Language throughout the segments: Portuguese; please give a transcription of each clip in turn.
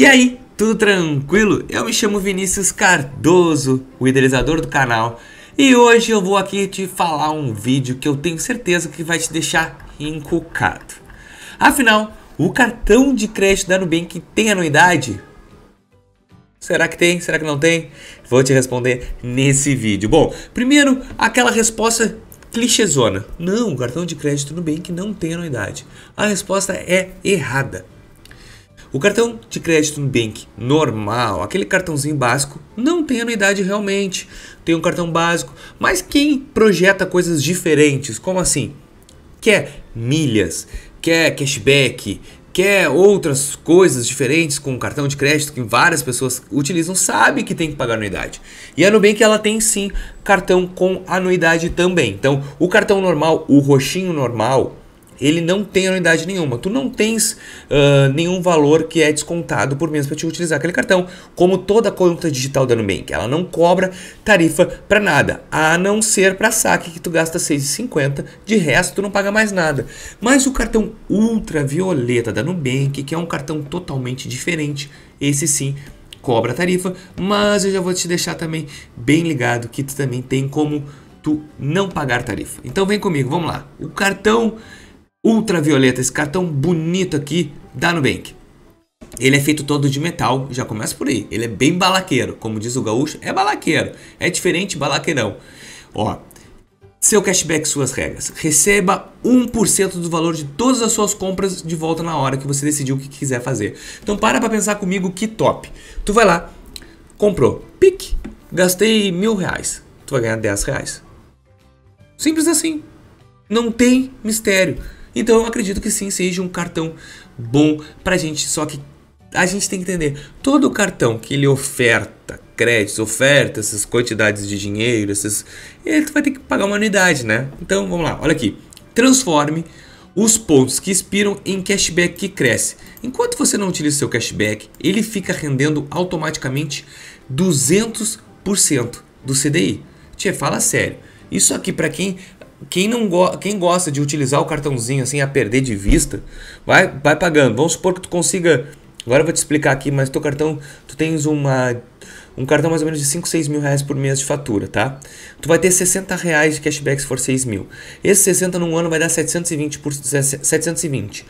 E aí, tudo tranquilo? Eu me chamo Vinícius Cardoso, o idealizador do canal, e hoje eu vou aqui te falar um vídeo que eu tenho certeza que vai te deixar encucado. Afinal, o cartão de crédito da Nubank tem anuidade? Será que tem? Será que não tem? Vou te responder nesse vídeo. Bom, primeiro, aquela resposta clichêzona. Não, o cartão de crédito do Nubank não tem anuidade. A resposta é errada. O cartão de crédito Nubank normal, aquele cartãozinho básico, não tem anuidade realmente. Tem um cartão básico, mas quem projeta coisas diferentes, como assim? Quer milhas, quer cashback, quer outras coisas diferentes com o cartão de crédito que várias pessoas utilizam, sabe que tem que pagar anuidade. E a Nubank ela tem sim cartão com anuidade também. Então, o cartão normal, o roxinho normal, ele não tem anuidade nenhuma. Tu não tens uh, nenhum valor que é descontado por mês para te utilizar aquele cartão, como toda conta digital da Nubank. Ela não cobra tarifa para nada, a não ser para saque que tu gasta 6,50, de resto tu não paga mais nada. Mas o cartão ultravioleta da Nubank, que é um cartão totalmente diferente, esse sim cobra tarifa, mas eu já vou te deixar também bem ligado que tu também tem como tu não pagar tarifa. Então vem comigo, vamos lá. O cartão ultravioleta, esse cartão bonito aqui da Nubank. Ele é feito todo de metal, já começa por aí. Ele é bem balaqueiro, como diz o gaúcho, é balaqueiro. É diferente balaqueirão. Ó, seu cashback, suas regras. Receba 1% do valor de todas as suas compras de volta na hora que você decidiu o que quiser fazer. Então para pra pensar comigo que top. Tu vai lá, comprou, pique, gastei mil reais. Tu vai ganhar 10 reais. Simples assim. Não tem mistério. Então eu acredito que sim, seja um cartão bom pra gente, só que a gente tem que entender, todo cartão que ele oferta créditos, oferta essas quantidades de dinheiro, essas ele vai ter que pagar uma anuidade, né? Então vamos lá, olha aqui. Transforme os pontos que expiram em cashback que cresce. Enquanto você não utiliza seu cashback, ele fica rendendo automaticamente 200% do CDI. Tchê, fala sério. Isso aqui para quem quem, não go quem gosta de utilizar o cartãozinho assim a perder de vista, vai, vai pagando. Vamos supor que tu consiga. Agora eu vou te explicar aqui, mas teu cartão, tu tens uma, um cartão mais ou menos de 5, 6 mil reais por mês de fatura, tá? Tu vai ter 60 reais de cashback se for 6 mil. Esse 60 num ano vai dar 720 por 720.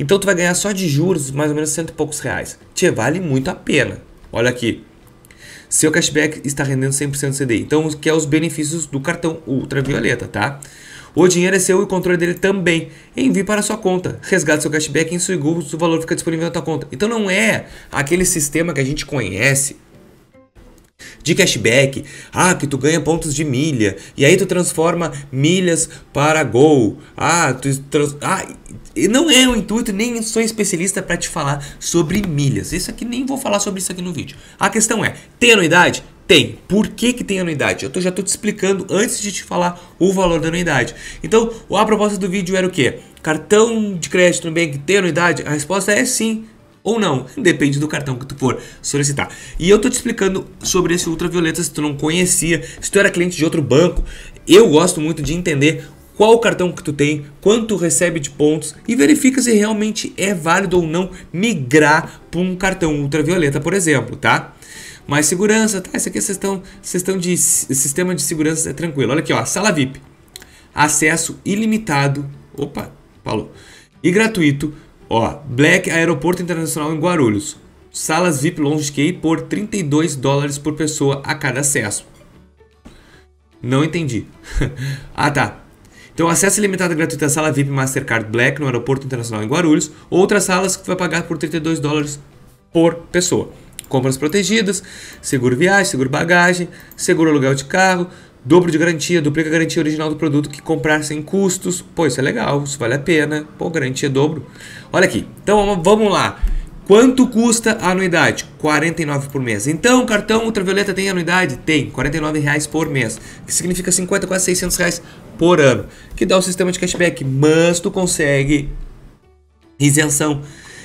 Então tu vai ganhar só de juros mais ou menos cento e poucos reais. Te vale muito a pena. Olha aqui, seu cashback está rendendo 100% CDI. Então, que é os benefícios do cartão ultravioleta, tá? O dinheiro é seu e o controle dele também. Envie para sua conta. Resgate seu cashback em Suigu, o valor fica disponível na sua conta. Então não é aquele sistema que a gente conhece de cashback. Ah, que tu ganha pontos de milha. E aí tu transforma milhas para gol. Ah, tu trans... ah, não é o intuito, nem sou especialista para te falar sobre milhas. Isso aqui nem vou falar sobre isso aqui no vídeo. A questão é: tem anuidade? Tem. Por que, que tem anuidade? Eu tô, já estou te explicando antes de te falar o valor da anuidade. Então, a proposta do vídeo era o quê? Cartão de crédito no Nubank tem anuidade? A resposta é sim ou não, depende do cartão que tu for solicitar. E eu tô te explicando sobre esse ultravioleta se tu não conhecia, se tu era cliente de outro banco. Eu gosto muito de entender qual o cartão que tu tem, quanto recebe de pontos e verifica se realmente é válido ou não migrar para um cartão ultravioleta, por exemplo, tá? mais segurança, tá? Isso aqui é questão, questão de sistema de segurança é tranquilo. Olha aqui, ó, sala VIP. Acesso ilimitado, opa, falou. E gratuito Ó, Black Aeroporto Internacional em Guarulhos. Salas VIP Lounge Key por 32 dólares por pessoa a cada acesso. Não entendi. ah, tá. Então, acesso ilimitado gratuito à sala VIP Mastercard Black no Aeroporto Internacional em Guarulhos. Outras salas que vai pagar por 32 dólares por pessoa. Compras protegidas, seguro viagem, seguro bagagem, seguro aluguel de carro, Dobro de garantia, duplica a garantia original do produto que comprar sem custos. Pô, isso é legal, isso vale a pena. Pô, garantia dobro. Olha aqui. Então vamos lá. Quanto custa a anuidade? 49 por mês. Então, o cartão Ultravioleta tem anuidade? Tem, 49 reais por mês, que significa 50 quase 600 reais por ano, que dá o um sistema de cashback, mas tu consegue isenção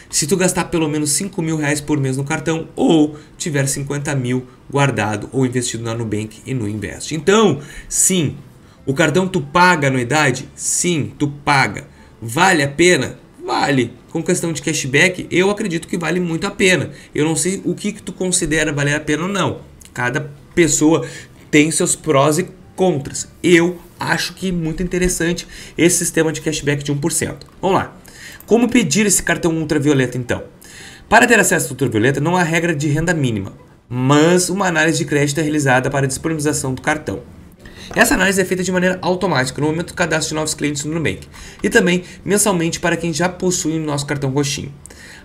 se tu gastar pelo menos R$ mil reais por mês no cartão ou tiver 50 mil guardado ou investido na Nubank e no Invest. Então, sim, o cartão tu paga anuidade? Sim, tu paga. Vale a pena? Vale. Com questão de cashback, eu acredito que vale muito a pena. Eu não sei o que, que tu considera valer a pena ou não. Cada pessoa tem seus prós e contras. Eu acho que muito interessante esse sistema de cashback de 1%. Vamos lá. Como pedir esse cartão ultravioleta então? Para ter acesso ao ultravioleta, não há regra de renda mínima mas uma análise de crédito é realizada para disponibilização do cartão. Essa análise é feita de maneira automática no momento do cadastro de novos clientes no Nubank e também mensalmente para quem já possui o nosso cartão roxinho.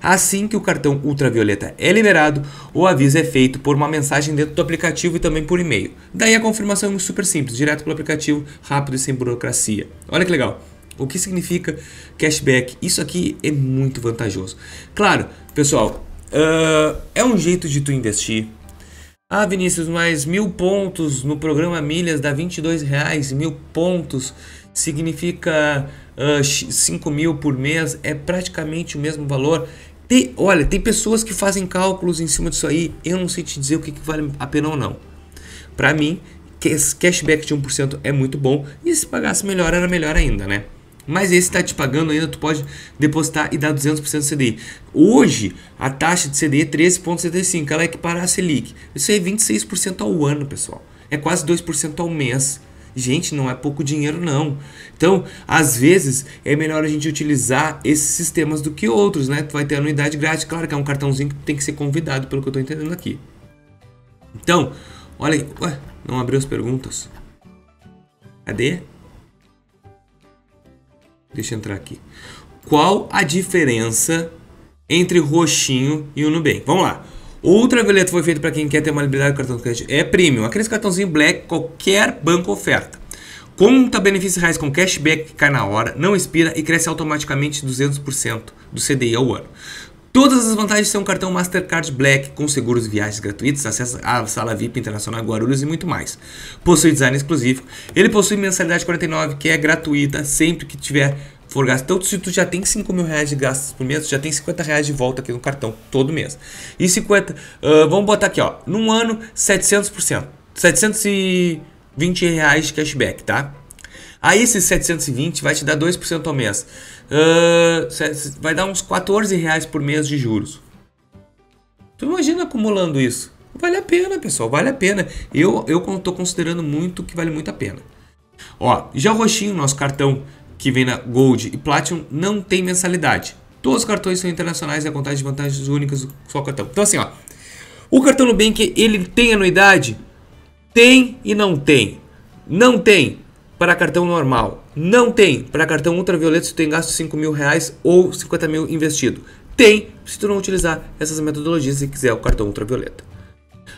Assim que o cartão ultravioleta é liberado, o aviso é feito por uma mensagem dentro do aplicativo e também por e-mail. Daí a confirmação é super simples, direto pelo aplicativo, rápido e sem burocracia. Olha que legal! O que significa cashback? Isso aqui é muito vantajoso. Claro, pessoal, Uh, é um jeito de tu investir. Ah, Vinícius, mas mil pontos no programa Milhas dá 22 reais, mil pontos significa uh, ah, 5 mil por mês, é praticamente o mesmo valor. Tem, olha, tem pessoas que fazem cálculos em cima disso aí, eu não sei te dizer o que, que vale a pena ou não. Para mim, cashback de 1% é muito bom e se pagasse melhor era melhor ainda, né? Mas esse está te pagando ainda, tu pode depositar e dar 200% do CDI. Hoje, a taxa de CDI é 13,75, ela que para a Selic. Isso é 26% ao ano, pessoal. É quase 2% ao mês. Gente, não é pouco dinheiro não. Então, às vezes é melhor a gente utilizar esses sistemas do que outros, né? Tu vai ter anuidade grátis, claro que é um cartãozinho que tem que ser convidado, pelo que eu estou entendendo aqui. Então, olha aí, ué, não abriu as perguntas. Cadê? Deixa eu entrar aqui. Qual a diferença entre roxinho e o Nubank? Vamos lá. outra violeta foi feito para quem quer ter uma liberdade do cartão de crédito. É premium. Aqueles cartãozinho black, qualquer banco oferta. Conta benefícios reais com cashback que cai na hora, não expira e cresce automaticamente 200% do CDI ao ano. Todas as vantagens são um cartão Mastercard Black com seguros viagens gratuitos, acesso à sala VIP internacional Guarulhos e muito mais. Possui design exclusivo. Ele possui mensalidade 49 que é gratuita sempre que tiver for gasto. Então, se tu já tem 5 mil reais de gastos por mês, tu já tem 50 reais de volta aqui no cartão todo mês. E 50, uh, vamos botar aqui, ó, num ano, 700%. 720 reais de cashback, tá? Aí esses 720 vai te dar 2% ao mês. Uh, vai dar uns 14 reais por mês de juros. Tu imagina acumulando isso? Vale a pena, pessoal, vale a pena. Eu eu estou considerando muito que vale muito a pena. Ó, já o roxinho, nosso cartão que vem na Gold e Platinum, não tem mensalidade. Todos os cartões são internacionais e a contagem de vantagens únicas do só cartão. Então assim, ó, o cartão Nubank, ele tem anuidade? Tem e não tem. Não tem para cartão normal? Não tem. Para cartão ultravioleta, se tu tem gasto 5 mil reais ou 50 mil investido. Tem, se tu não utilizar essas metodologias e quiser o cartão ultravioleta.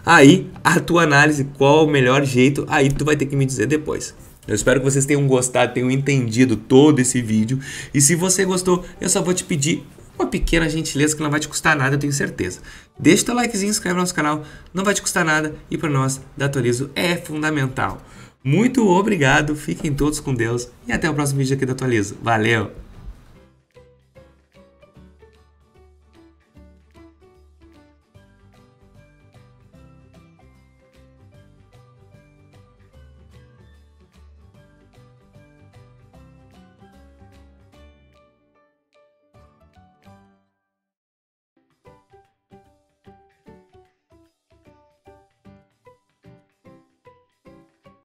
Aí, a tua análise, qual o melhor jeito, aí tu vai ter que me dizer depois. Eu espero que vocês tenham gostado, tenham entendido todo esse vídeo. E se você gostou, eu só vou te pedir uma pequena gentileza que não vai te custar nada, eu tenho certeza. Deixa teu likezinho, inscreve no nosso canal, não vai te custar nada e para nós, da Atualizo é fundamental. Muito obrigado, fiquem todos com Deus e até o próximo vídeo aqui da Atualiza. Valeu!